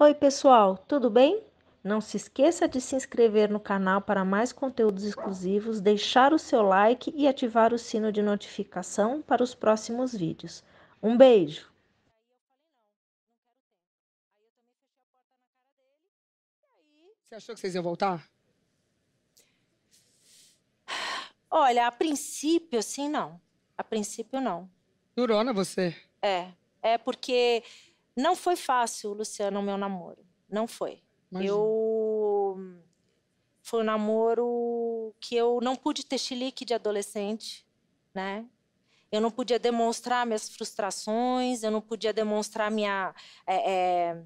Oi, pessoal, tudo bem? Não se esqueça de se inscrever no canal para mais conteúdos exclusivos, deixar o seu like e ativar o sino de notificação para os próximos vídeos. Um beijo! Você achou que vocês iam voltar? Olha, a princípio, assim, não. A princípio, não. Durona você? É. É porque não foi fácil, Luciana, o meu namoro. Não foi. Imagina. Eu. Foi um namoro que eu não pude ter chilique de adolescente, né? Eu não podia demonstrar minhas frustrações, eu não podia demonstrar minha. É, é,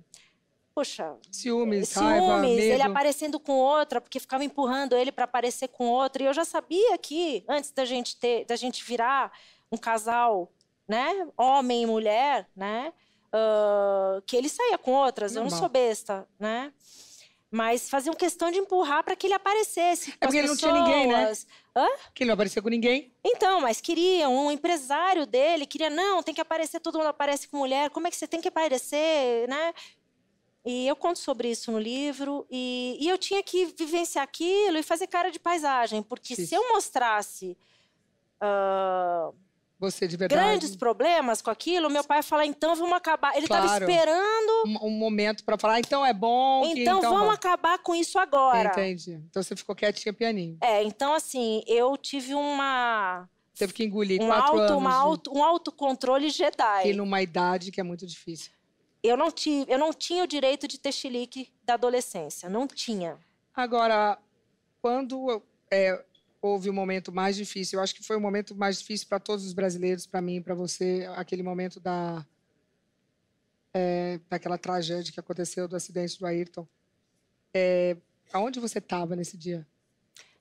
poxa. Ciúmes, ciúmes raiva, medo. ele aparecendo com outra, porque ficava empurrando ele para aparecer com outra. E eu já sabia que, antes da gente ter, da gente virar um casal, né? Homem e mulher, né? uh, que ele saía com outras. Normal. Eu não sou besta, né? Mas faziam questão de empurrar para que ele aparecesse. é porque ele não tinha ninguém, né? Hã? Que ele não aparecia com ninguém. Então, mas queriam, um empresário dele queria, não, tem que aparecer, todo mundo aparece com mulher, como é que você tem que aparecer, né? E eu conto sobre isso no livro. E, e eu tinha que vivenciar aquilo e fazer cara de paisagem, porque Sim. se eu mostrasse. Uh, você de verdade. Grandes problemas com aquilo, meu pai fala, então vamos acabar. Ele estava claro. esperando. Um, um momento para falar, então é bom. Então, que, então, então vamos acabar com isso agora. Entendi. Então você ficou quietinha pianinho. É, então assim, eu tive uma. Teve que engolir um quatro auto, anos. Uma auto, um autocontrole Jedi. E numa idade que é muito difícil. Eu não, tive, eu não tinha o direito de ter xilique da adolescência. Não tinha. Agora, quando é, houve um momento mais difícil. Eu acho que foi o um momento mais difícil para todos os brasileiros, para mim, para você, aquele momento da é, daquela tragédia que aconteceu do acidente do Ayrton. É, aonde você estava nesse dia?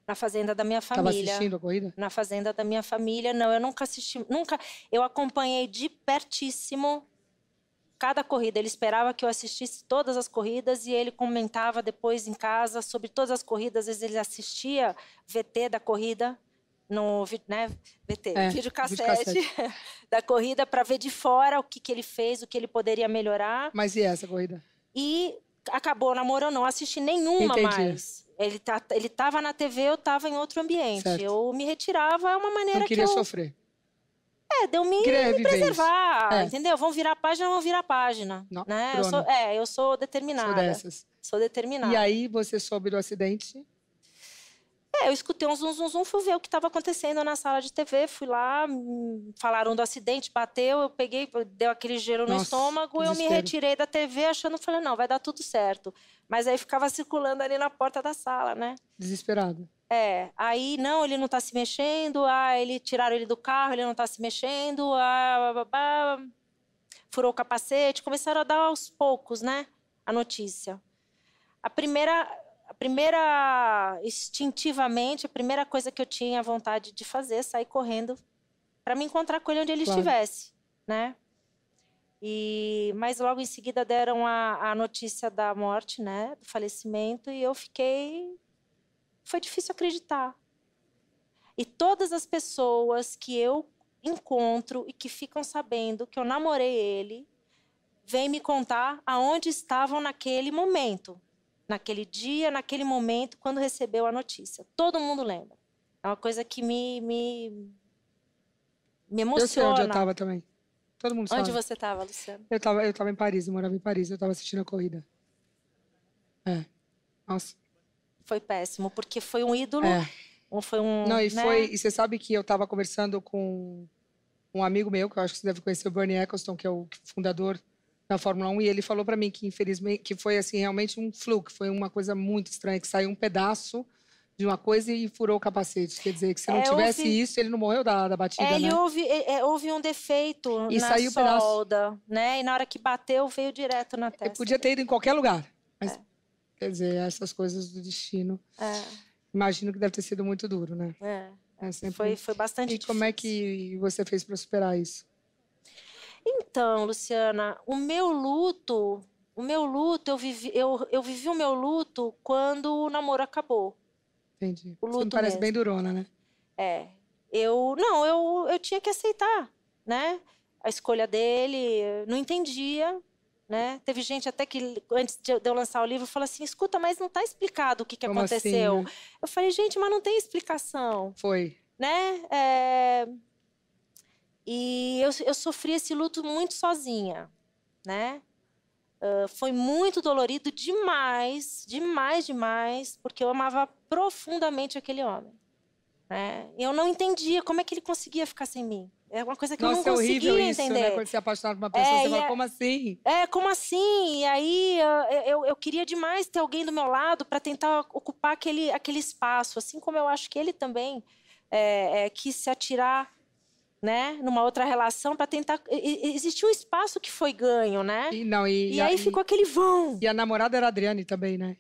na fazenda da minha família. Estava assistindo a corrida? Na fazenda da minha família, não, eu nunca assisti, nunca, eu acompanhei de pertíssimo cada corrida. Ele esperava que eu assistisse todas as corridas e ele comentava depois em casa sobre todas as corridas. Às vezes ele assistia VT da corrida no né, VT, é, vídeo cassete, da corrida para ver de fora o que, que ele fez, o que ele poderia melhorar. Mas e essa corrida? E acabou o namoro, não assisti nenhuma Entendi. mais. Ele, tá, ele tava na TV, eu estava em outro ambiente. Certo. Eu me retirava, é uma maneira não queria que eu... sofrer é, deu me, Greve me preservar, é. entendeu? Vão virar página, vão virar página. Não, né? eu sou, é, eu sou determinada. Sou dessas. Sou determinada. E aí, você soube do acidente? É, eu escutei um zum, zum, zum, fui ver o que estava acontecendo na sala de TV, fui lá, hum, falaram do acidente, bateu, eu peguei, deu aquele gelo Nossa, no estômago, eu me retirei da TV achando, falei, não, vai dar tudo certo. Mas aí ficava circulando ali na porta da sala, né? Desesperada. É, aí não, ele não tá se mexendo, ah, ele tiraram ele do carro, ele não tá se mexendo, ah, furou o capacete, começaram a dar aos poucos, né, a notícia. A primeira, a primeira, instintivamente, a primeira coisa que eu tinha vontade de fazer é sair correndo para me encontrar com ele onde ele claro. estivesse, né? E, mas logo em seguida deram a, a notícia da morte, né, do falecimento, e eu fiquei foi difícil acreditar. E todas as pessoas que eu encontro e que ficam sabendo que eu namorei ele, vêm me contar aonde estavam naquele momento, naquele dia, naquele momento, quando recebeu a notícia. Todo mundo lembra. É uma coisa que me, me, me emociona. Eu sei onde eu estava também. Todo mundo sabe. Onde você estava, Luciano? Eu estava eu tava em Paris, eu morava em Paris, eu estava assistindo a corrida. É. Nossa foi péssimo, porque foi um ídolo. É. foi um. Não, e né? foi. E você sabe que eu estava conversando com um amigo meu, que eu acho que você deve conhecer, o Bernie Eccleston, que é o fundador da Fórmula 1, e ele falou para mim que, infelizmente, que foi assim, realmente um fluke, foi uma coisa muito estranha, que saiu um pedaço de uma coisa e furou o capacete. Quer dizer, que se não é, tivesse houve... isso, ele não morreu da, da batida, é, ele né? Houve, é, é, houve um defeito e na saiu solda, pedaço. né? E na hora que bateu, veio direto na testa. Ele podia ter ido em qualquer lugar, mas é. Quer dizer, essas coisas do destino. É. Imagino que deve ter sido muito duro, né? É. é sempre... foi, foi bastante E difícil. como é que você fez para superar isso? Então, Luciana, o meu luto, o meu luto, eu vivi, eu, eu vivi o meu luto quando o namoro acabou. Entendi. O luto me parece mesmo. bem durona, né? É. Eu, não, eu, eu tinha que aceitar, né? A escolha dele, não entendia, né? Teve gente até que, antes de eu lançar o livro, falou assim: escuta, mas não está explicado o que, que assim, aconteceu. Assim, né? Eu falei, gente, mas não tem explicação. Foi. Né? É... E eu, eu sofri esse luto muito sozinha, né? Uh, foi muito dolorido demais, demais, demais, porque eu amava profundamente aquele homem. Né? Eu não entendia como é que ele conseguia ficar sem mim. É uma coisa que Nossa, eu não é conseguia é horrível isso, Né? Quando você é apaixonado por uma pessoa, é, você fala, é, como assim? É, como assim? E aí eu, eu queria demais ter alguém do meu lado para tentar ocupar aquele, aquele espaço, assim como eu acho que ele também é, é quis se atirar né, numa outra relação para tentar. Existia um espaço que foi ganho, né? E, não, e, e aí ficou aquele vão. E a namorada era a Adriane também, né?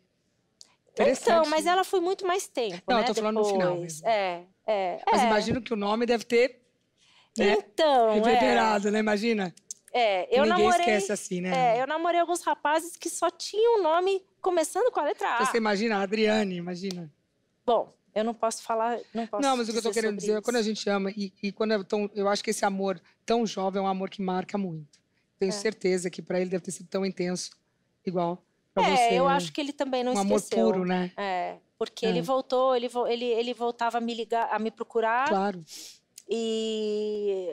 Então, mas ela foi muito mais tempo. Não, né, eu tô falando depois. no final. Mesmo. É, é. Mas é. imagino que o nome deve ter né? Então. Reverberado, é... né? Imagina. É, eu Ninguém namorei. esquece assim, né? É, eu namorei alguns rapazes que só tinham o nome começando com a letra A. Você imagina, a Adriane, imagina. Bom, eu não posso falar, não posso. Não, mas o que eu tô querendo dizer isso. é quando a gente ama e, e quando é tão, eu acho que esse amor tão jovem é um amor que marca muito. Tenho é. certeza que para ele deve ter sido tão intenso, igual pra é, você. É, eu né? acho que ele também não um esqueceu. Um amor puro, né? É, porque é. ele voltou, ele, ele, ele voltava a me ligar, a me procurar. Claro. E,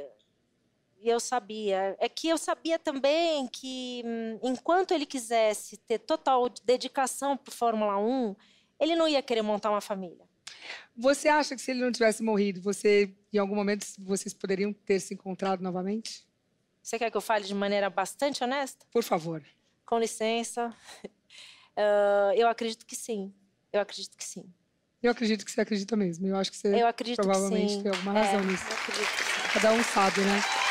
eu sabia. É que eu sabia também que hum, enquanto ele quisesse ter total dedicação para Fórmula 1, ele não ia querer montar uma família. Você acha que se ele não tivesse morrido, você em algum momento vocês poderiam ter se encontrado novamente? Você quer que eu fale de maneira bastante honesta? Por favor. Com licença. Uh, eu acredito que sim. Eu acredito que sim. Eu acredito que você acredita mesmo. Eu acho que você eu acredito provavelmente que sim. tem alguma é, razão é, nisso. Cada um sabe, né?